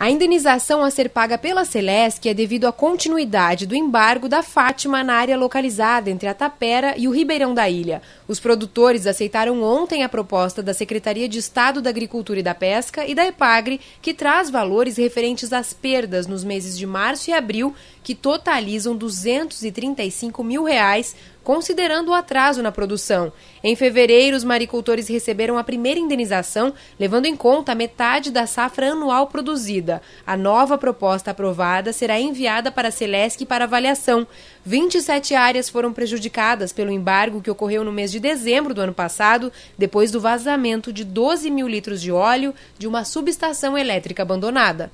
A indenização a ser paga pela Celesc é devido à continuidade do embargo da Fátima na área localizada entre a Tapera e o Ribeirão da Ilha. Os produtores aceitaram ontem a proposta da Secretaria de Estado da Agricultura e da Pesca e da EPAGRE, que traz valores referentes às perdas nos meses de março e abril, que totalizam 235 mil reais considerando o atraso na produção. Em fevereiro, os maricultores receberam a primeira indenização, levando em conta metade da safra anual produzida. A nova proposta aprovada será enviada para a Celesc para avaliação. 27 áreas foram prejudicadas pelo embargo que ocorreu no mês de dezembro do ano passado, depois do vazamento de 12 mil litros de óleo de uma subestação elétrica abandonada.